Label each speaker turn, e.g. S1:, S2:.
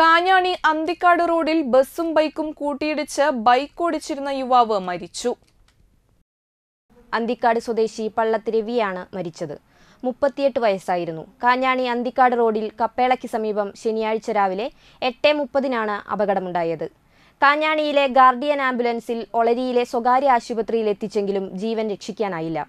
S1: കാഞ്ഞാണി അന്തിക്കാട് റോഡിൽ ബസ്സും ബൈക്കും കൂട്ടിയിടിച്ച് ബൈക്ക്
S2: ഓടിച്ചിരുന്ന യുവാവ് മരിച്ചു അന്തിക്കാട് സ്വദേശി പള്ളത്ത് രവിയാണ് മരിച്ചത് മുപ്പത്തിയെട്ട് വയസ്സായിരുന്നു കാഞ്ഞാണി അന്തിക്കാട് റോഡിൽ കപ്പേളയ്ക്ക് സമീപം ശനിയാഴ്ച രാവിലെ എട്ട് മുപ്പതിനാണ് അപകടമുണ്ടായത് കാഞ്ഞാണിയിലെ ഗാർഡിയൻ ആംബുലൻസിൽ ഒളരിയിലെ സ്വകാര്യ ആശുപത്രിയിൽ എത്തിച്ചെങ്കിലും ജീവൻ രക്ഷിക്കാനായില്ല